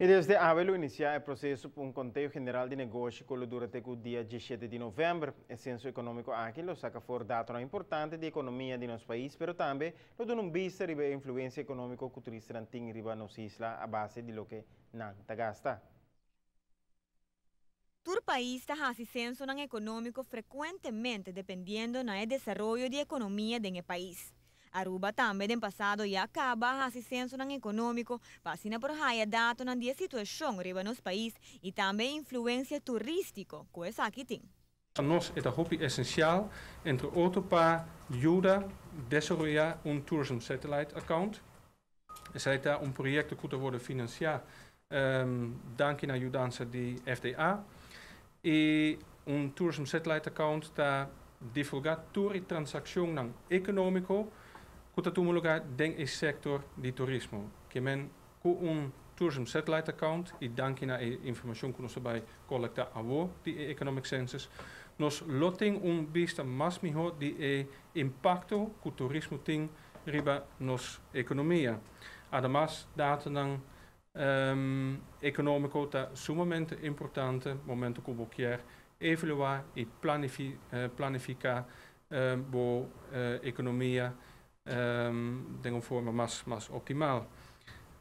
E desde Abelo iniciar o processo para um conteio general de negócio que durante o dia 17 de novembro. O censo econômico aqui lo saca fora dados importante da economia de nosso país, mas também lo um vista sobre influência econômica que o turista tem riba nossa isla a base de lo que não gasta. Tur país está hace censo econômico frequentemente dependendo do desenvolvimento da economia do país. Aruba también en pasado ya acaba assistência não econômico, passina por raia datos de situación situação en nos país también também influencia turística, que tiene es Para nós é hobby esencial, entre otros, para ayudar a desarrollar un tourism satellite account. Es un proyecto que ser financiado um, em, dank na ayuda de FDA Y un tourism satellite account que divulgar toda transacciones económico. Kutatumuloga den is sector di turismo, que men com un tourism satellite account e danki na informação que nós vai collecta a di economic census, loting un bista mas mais di e impacto que turismo ting riba nos economia. Ademas data dan um, ehm, econômico está sumamente importante, momento que quer evaluar e eh, planificar, planificar uh, eh, bo uh, eh, economia Ehm, de conforme más, más optimal.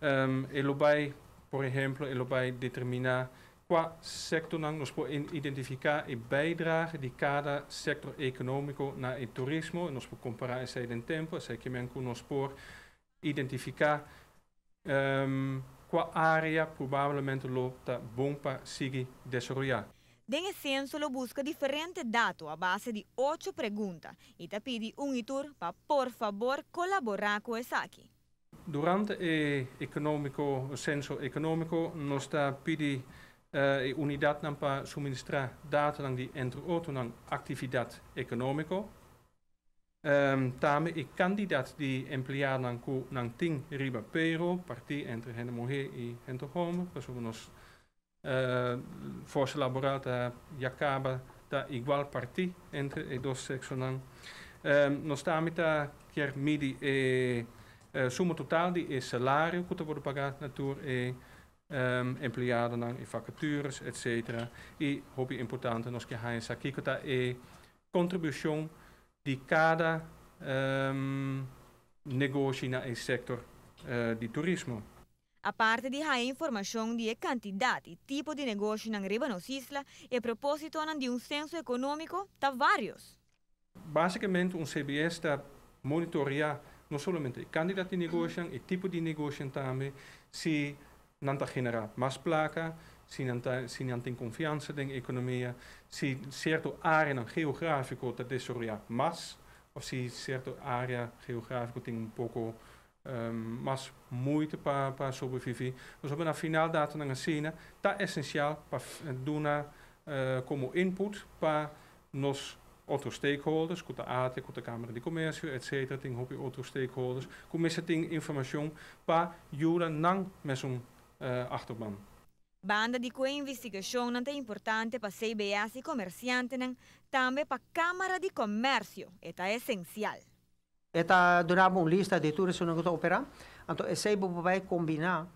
e ehm, lobai, por ejemplo, e lobai determinar qua sectornang nos por identificar e bijdragen di cada sector economico na e turismo, nos por comparar essa en tempo, essa que menco nos por identificar um, ehm, qua area probablemente lo ta bompa sigi desarrollar. Den solo busca diferente dato a base di ocho preguntas e te pide un itur para por favor colaborar con Esaki. Durante el economico, censo economico, nos da pidi eh, unidad para suministrar data lang di entro otro lang actividad economico. Um, tame i candidat di emplear lang ku lang ting riba pero, parti entre henne mohe i hento home, pues Eh, forse Laborata Jacaba da igual parti entre e dos sexonan. Um, ehm, nostamita chiar midi e uh, eh, somma totale di e salario che worden pagato natur e um, empleado nan e vacatures etc. E hobby importante nos que hai sa kikota e contribution di cada um, negoci na e sector uh, di turismo. A parte de há informação de quantidade e tipo de negócio na Ribanos Isla e propósito de um censo econômico está vários. Basicamente, um CBS está monitorar não somente a quantidade de negócio e tipo de negócio também, se não está generando mais placa, se não, está, se não tem confiança na economia, se certo área geográfica está desorient mais, ou se certo área geográfica tem um pouco Ehm, mas muito para, pa sobreviver. Dus mas eh, na final da na cena está essencial para dar uh, como input para nós outros stakeholders, com a ATE, com a Câmara de Comércio, etc. Tem hobby outros stakeholders. Começa a ter informação para ajudar não mesmo uh, eh, achterban. Banda di que investigação não é importante para CBS e comerciante, também para a Câmara de Comércio. É essencial. Eta donava uma lista de tudo que não está opera. Então, esse aí vai combinar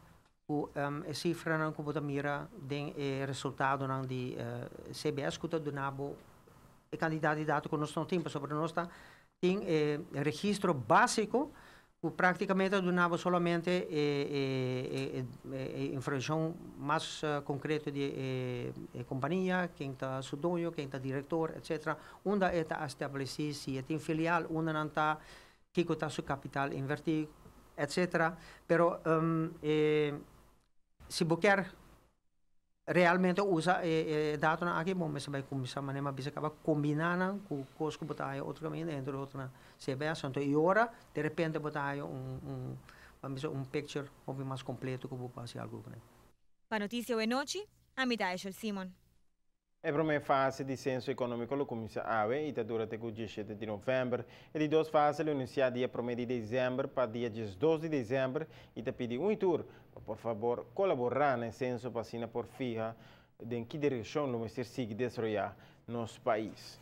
o um, cifra não como da mira den e resultado não de uh, CBS que está donava e candidato de dados que nós não temos sobre nós está tem registro básico que praticamente donava somente eh, informação mais uh, concreta de companhia, quem está sudonho, quem está diretor, etc. Onde está estabelecido, se tem filial, onde não está Kiko Tasso Capital Inverti, eccetera. Però um, ehm, eh, si Buker realmente usa e, e dato na aki bom sabay kumisa man ma bisa kaba kombinana ku kosko botayo otro dentro otro na sebaya santo e ora de repente botayo un un vamos un picture ovi mais completo que vou passar algo né. Pa notícia o a mitad é o Simon. È per me fase di senso economico lo comincia ave, e da o dia 17 di novembre, e di due fasi lo inizia dia prome di dicembre, per dia 12 di dezembro, e da pedi un tour, per favore collaborare nel senso passina por fija, in che direzione lo mestre sigue desarrollar nosso país.